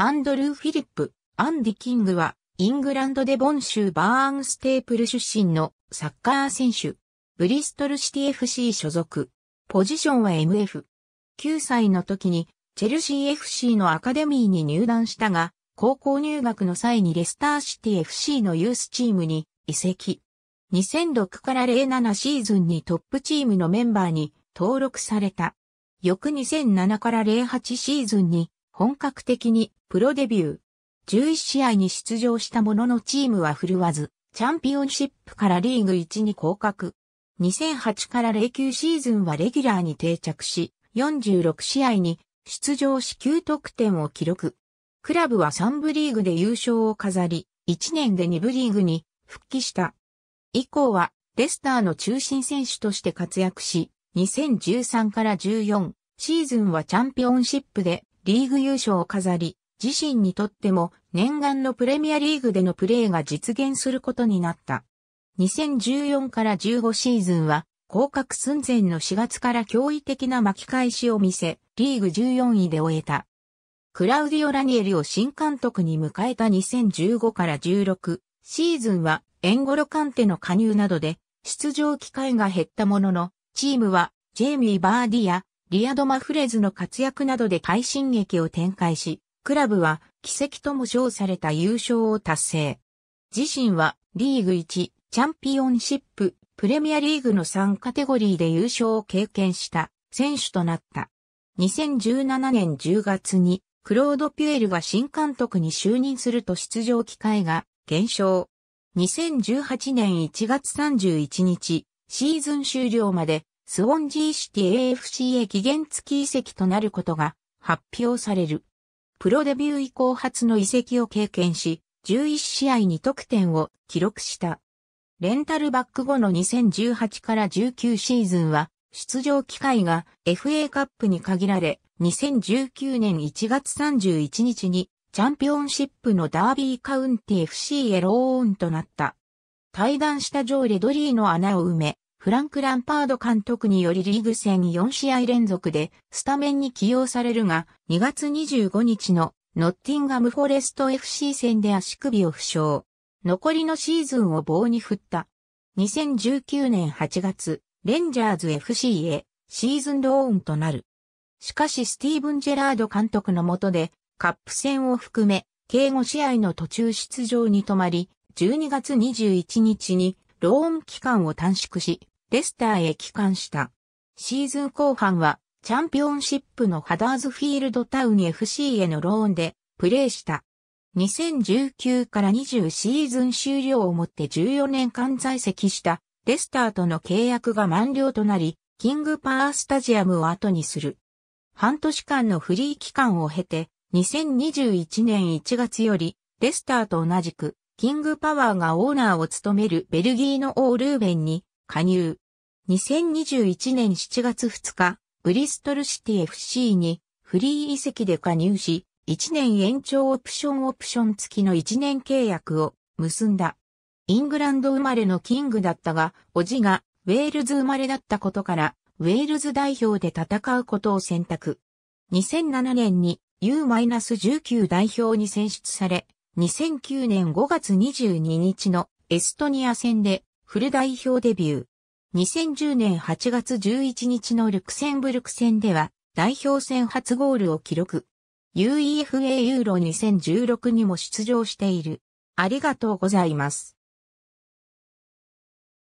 アンドルー・フィリップ、アンディ・キングは、イングランドでボン州バーンステープル出身のサッカー選手。ブリストルシティ FC 所属。ポジションは MF。9歳の時に、チェルシー FC のアカデミーに入団したが、高校入学の際にレスターシティ FC のユースチームに移籍。2006から07シーズンにトップチームのメンバーに登録された。翌2007から08シーズンに本格的にプロデビュー。11試合に出場したもののチームは振るわず、チャンピオンシップからリーグ1に降格。2008から09シーズンはレギュラーに定着し、46試合に出場し9得点を記録。クラブは3部リーグで優勝を飾り、1年で2部リーグに復帰した。以降は、レスターの中心選手として活躍し、2013から14シーズンはチャンピオンシップでリーグ優勝を飾り、自身にとっても念願のプレミアリーグでのプレーが実現することになった。2014から15シーズンは降格寸前の4月から驚異的な巻き返しを見せ、リーグ14位で終えた。クラウディオ・ラニエリを新監督に迎えた2015から16シーズンはエンゴロカンテの加入などで出場機会が減ったものの、チームはジェイミー・バーディア、リアド・マフレズの活躍などで快進撃を展開し、クラブは奇跡とも称された優勝を達成。自身はリーグ1、チャンピオンシップ、プレミアリーグの3カテゴリーで優勝を経験した選手となった。2017年10月にクロード・ピュエルが新監督に就任すると出場機会が減少。2018年1月31日、シーズン終了までスウォンジーシティ AFC へ期限付き移籍となることが発表される。プロデビュー以降初の移籍を経験し、11試合に得点を記録した。レンタルバック後の2018から19シーズンは、出場機会が FA カップに限られ、2019年1月31日にチャンピオンシップのダービーカウンティ FC へローンとなった。対談したジョー・レドリーの穴を埋め、フランク・ランパード監督によりリーグ戦4試合連続でスタメンに起用されるが、2月25日のノッティンガム・フォレスト FC 戦で足首を負傷。残りのシーズンを棒に振った。2019年8月、レンジャーズ FC へシーズンローンとなる。しかしスティーブン・ジェラード監督の下で、カップ戦を含め、計5試合の途中出場に止まり、12月21日にローン期間を短縮し、レスターへ帰還した。シーズン後半は、チャンピオンシップのハダーズフィールドタウン FC へのローンで、プレーした。2019から20シーズン終了をもって14年間在籍したレスターとの契約が満了となり、キングパワースタジアムを後にする。半年間のフリー期間を経て、2021年1月より、レスターと同じく、キングパワーがオーナーを務めるベルギーのオールーベンに加入。2021年7月2日、ブリストルシティ FC にフリー移籍で加入し、1年延長オプションオプション付きの1年契約を結んだ。イングランド生まれのキングだったが、おじがウェールズ生まれだったことから、ウェールズ代表で戦うことを選択。2007年に U-19 代表に選出され、2009年5月22日のエストニア戦でフル代表デビュー。2010年8月11日のルクセンブルク戦では、代表戦初ゴールを記録。UEFA ユーロ2016にも出場している。ありがとうございます。